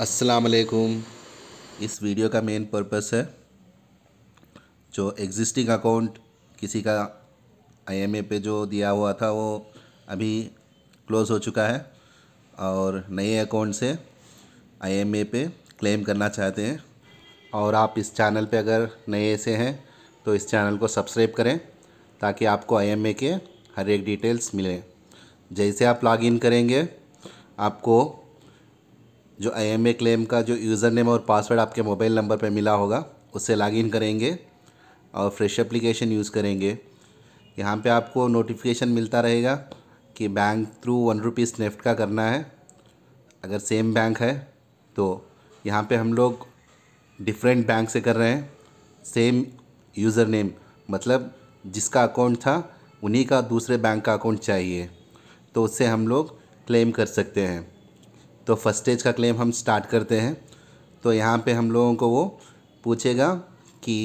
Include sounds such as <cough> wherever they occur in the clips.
असलकुम इस वीडियो का मेन पर्पस है जो एग्जिस्टिंग अकाउंट किसी का आईएमए पे जो दिया हुआ था वो अभी क्लोज़ हो चुका है और नए अकाउंट से आईएमए पे क्लेम करना चाहते हैं और आप इस चैनल पे अगर नए से हैं तो इस चैनल को सब्सक्राइब करें ताकि आपको आईएमए के हर एक डिटेल्स मिले जैसे आप लॉगिन करेंगे आपको जो आई क्लेम का जो यूज़र नेम और पासवर्ड आपके मोबाइल नंबर पर मिला होगा उससे लॉगिन करेंगे और फ्रेश एप्लीकेशन यूज़ करेंगे यहाँ पे आपको नोटिफिकेशन मिलता रहेगा कि bank through one rupees NEFT का करना है अगर सेम बैंक है तो यहाँ पे हम लोग डिफरेंट बैंक से कर रहे हैं सेम यूज़र नेम मतलब जिसका अकाउंट था उन्हीं का दूसरे बैंक का अकाउंट चाहिए तो उससे हम लोग क्लेम कर सकते हैं तो फर्स्ट स्टेज का क्लेम हम स्टार्ट करते हैं तो यहाँ पे हम लोगों को वो पूछेगा कि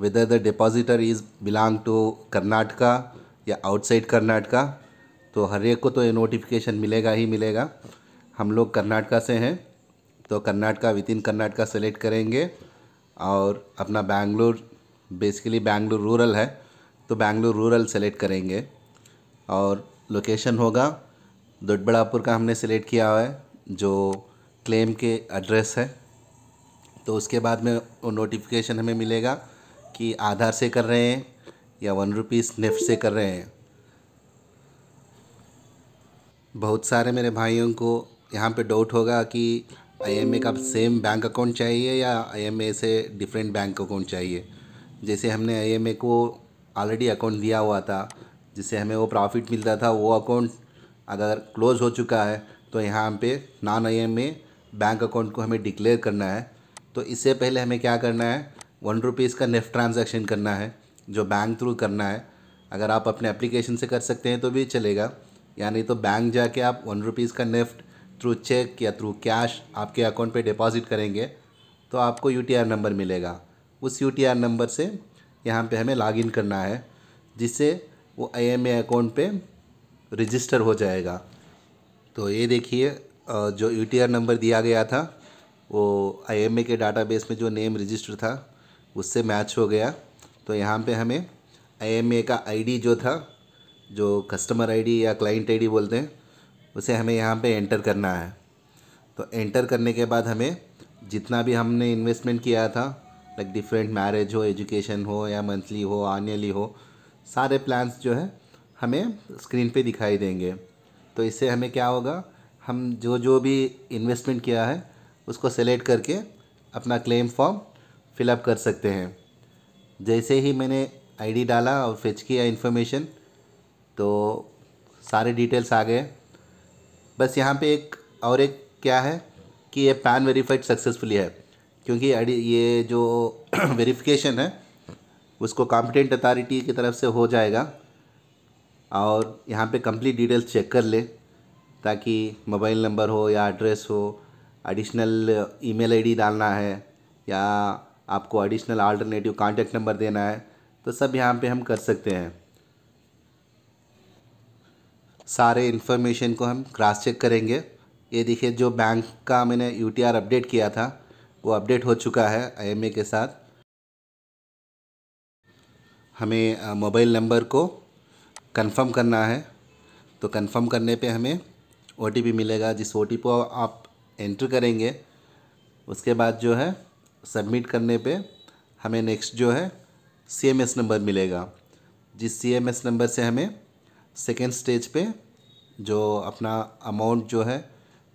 whether the depositor is belong to Karnataka या आउटसाइड कर्नाटका तो हर एक को तो ये नोटिफिकेशन मिलेगा ही मिलेगा हम लोग कर्नाटका से हैं तो Karnataka within Karnataka select करेंगे और अपना बैंगलोर बेसिकली बैंगलोर रूरल है तो बैंगलोर रूरल सेलेक्ट करेंगे और लोकेशन होगा दुडबड़ापुर का हमने सेलेक्ट किया हुआ है जो क्लेम के एड्रेस है तो उसके बाद में वो नोटिफिकेशन हमें मिलेगा कि आधार से कर रहे हैं या वन रुपीज़ नेफ्ट से कर रहे हैं बहुत सारे मेरे भाइयों को यहाँ पे डाउट होगा कि आईएमए का सेम बैंक अकाउंट चाहिए या आईएमए से डिफरेंट बैंक अकाउंट चाहिए जैसे हमने आईएमए को ऑलरेडी अकाउंट दिया हुआ था जिससे हमें वो प्रॉफिट मिलता था वो अकाउंट अगर क्लोज़ हो चुका है तो यहाँ पे नॉन आई में बैंक अकाउंट को हमें डिक्लेयर करना है तो इससे पहले हमें क्या करना है वन रुपीज़ का नेफ्ट ट्रांजेक्शन करना है जो बैंक थ्रू करना है अगर आप अपने एप्लीकेशन से कर सकते हैं तो भी चलेगा यानी तो बैंक जाके आप वन रुपीज़ का नेफ्ट थ्रू चेक या थ्रू कैश आपके अकाउंट पे डिपॉजिट करेंगे तो आपको यू नंबर मिलेगा उस यू नंबर से यहाँ पे हमें लॉगिन करना है जिससे वो आई अकाउंट पे रजिस्टर हो जाएगा तो ये देखिए जो यू e नंबर दिया गया था वो आई के डाटाबेस में जो नेम रजिस्टर था उससे मैच हो गया तो यहाँ पे हमें आई का आईडी जो था जो कस्टमर आईडी या क्लाइंट आईडी बोलते हैं उसे हमें यहाँ पे एंटर करना है तो एंटर करने के बाद हमें जितना भी हमने इन्वेस्टमेंट किया था लाइक डिफरेंट मैरिज हो एजुकेशन हो या मंथली हो आनली हो सारे प्लान्स जो है हमें स्क्रीन पे दिखाई देंगे तो इससे हमें क्या होगा हम जो जो भी इन्वेस्टमेंट किया है उसको सेलेक्ट करके अपना क्लेम फॉर्म फिलअप कर सकते हैं जैसे ही मैंने आईडी डाला और फिच किया इन्फॉर्मेशन तो सारे डिटेल्स आ गए बस यहाँ पे एक और एक क्या है कि ये पैन वेरीफाइड सक्सेसफुली है क्योंकि ये जो वेरिफिकेशन <clears throat> है उसको कॉम्पिटेंट अथॉरिटी की तरफ से हो जाएगा और यहाँ पे कंप्लीट डिटेल्स चेक कर ले ताकि मोबाइल नंबर हो या एड्रेस हो एडिशनल ईमेल आईडी डालना है या आपको एडिशनल आल्टरनेटिव कांटेक्ट नंबर देना है तो सब यहाँ पे हम कर सकते हैं सारे इन्फॉर्मेशन को हम क्रॉस चेक करेंगे ये देखिए जो बैंक का मैंने यू अपडेट किया था वो अपडेट हो चुका है आई के साथ हमें मोबाइल नंबर को कंफर्म करना है तो कंफर्म करने पे हमें ओ मिलेगा जिस ओ को आप एंटर करेंगे उसके बाद जो है सबमिट करने पे हमें नेक्स्ट जो है सी नंबर मिलेगा जिस सी नंबर से हमें सेकेंड स्टेज पे जो अपना अमाउंट जो है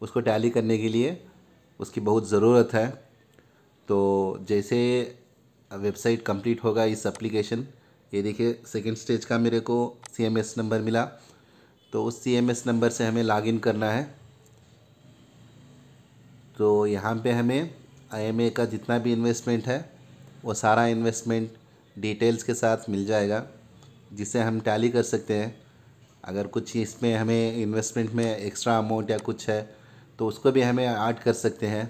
उसको टैली करने के लिए उसकी बहुत ज़रूरत है तो जैसे वेबसाइट कंप्लीट होगा इस एप्लीकेशन ये देखिए सेकेंड स्टेज का मेरे को सी एम एस नंबर मिला तो उस सी एम एस नंबर से हमें लॉगिन करना है तो यहाँ पे हमें आई एम ए का जितना भी इन्वेस्टमेंट है वो सारा इन्वेस्टमेंट डिटेल्स के साथ मिल जाएगा जिसे हम टैली कर सकते हैं अगर कुछ इसमें हमें इन्वेस्टमेंट में एक्स्ट्रा अमाउंट या कुछ है तो उसको भी हमें ऐड कर सकते हैं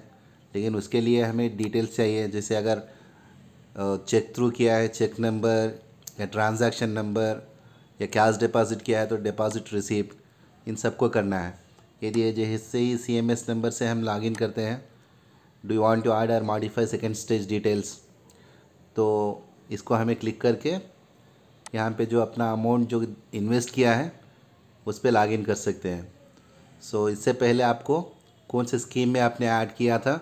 लेकिन उसके लिए हमें डिटेल्स चाहिए जैसे अगर चेक थ्रू किया है चेक नंबर या ट्रांजैक्शन नंबर या कैश डिपॉजिट किया है तो डिपॉजिट रिसिप्ट इन सबको करना है यदि जो हिस्से ही सी एम एस नंबर से हम लॉगिन करते हैं do you want to add or modify second stage details तो इसको हमें क्लिक करके यहाँ पे जो अपना अमाउंट जो इन्वेस्ट किया है उस पर लॉगिन कर सकते हैं सो so, इससे पहले आपको कौन से स्कीम में आपने ऐड किया था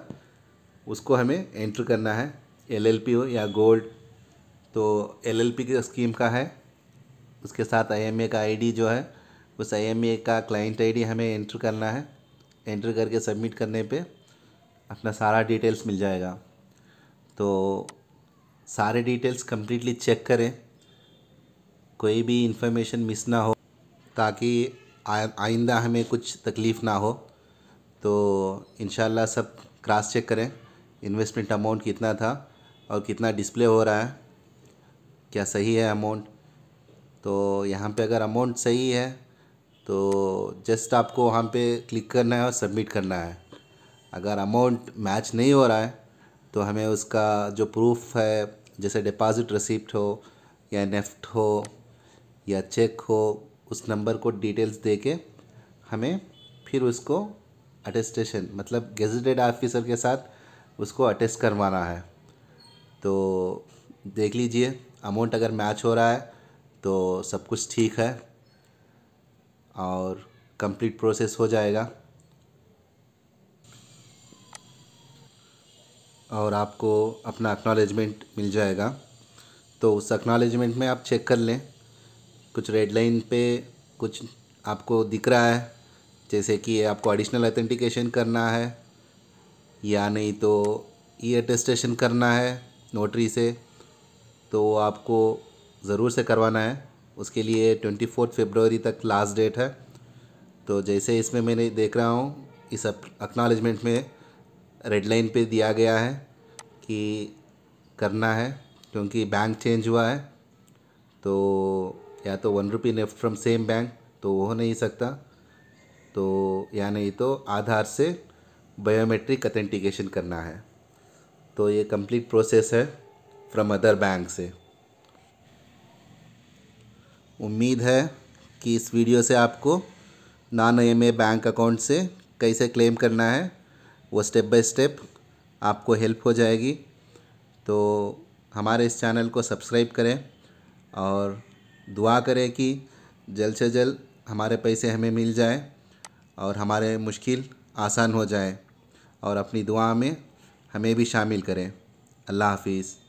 उसको हमें एंटर करना है एलएलपी हो या गोल्ड तो एलएलपी की स्कीम का है उसके साथ आईएमए का आईडी जो है उस आईएमए का क्लाइंट आईडी हमें एंटर करना है एंटर करके सबमिट करने पे अपना सारा डिटेल्स मिल जाएगा तो सारे डिटेल्स कम्प्लीटली चेक करें कोई भी इन्फॉर्मेशन मिस ना हो ताकि आइंदा हमें कुछ तकलीफ़ ना हो तो इन सब क्रॉस चेक करें इन्वेस्टमेंट अमाउंट कितना था और कितना डिस्प्ले हो रहा है क्या सही है अमाउंट तो यहाँ पे अगर अमाउंट सही है तो जस्ट आपको वहाँ पे क्लिक करना है और सबमिट करना है अगर अमाउंट मैच नहीं हो रहा है तो हमें उसका जो प्रूफ है जैसे डिपॉजिट रिसिप्ट हो या नेफ्ट हो या चेक हो उस नंबर को डिटेल्स दे के हमें फिर उसको अटेस्टेशन मतलब गेजटेड ऑफिसर के साथ उसको अटेस्ट करवाना है तो देख लीजिए अमाउंट अगर मैच हो रहा है तो सब कुछ ठीक है और कंप्लीट प्रोसेस हो जाएगा और आपको अपना एक्नॉलेजमेंट मिल जाएगा तो उस एक्नॉलेजमेंट में आप चेक कर लें कुछ रेड लाइन पे कुछ आपको दिख रहा है जैसे कि आपको एडिशनल ऑथेंटिकेशन करना है या नहीं तो ई अटेस्टेशन करना है नोटरी से तो आपको ज़रूर से करवाना है उसके लिए ट्वेंटी फोर्थ फेबररी तक लास्ट डेट है तो जैसे इसमें मैंने देख रहा हूँ इस अक्नॉलेजमेंट में रेड लाइन पे दिया गया है कि करना है क्योंकि बैंक चेंज हुआ है तो या तो one rupee NEFT from same bank तो वो हो नहीं सकता तो या नहीं तो आधार से बायोमेट्रिक अथेंटिकेशन करना है तो ये कंप्लीट प्रोसेस है फ्रॉम अदर बैंक से उम्मीद है कि इस वीडियो से आपको नॉन एम बैंक अकाउंट से कैसे क्लेम करना है वो स्टेप बाय स्टेप आपको हेल्प हो जाएगी तो हमारे इस चैनल को सब्सक्राइब करें और दुआ करें कि जल्द से जल्द हमारे पैसे हमें मिल जाए और हमारे मुश्किल आसान हो जाए और अपनी दुआ में हमें भी शामिल करें अल्लाह हाफिज़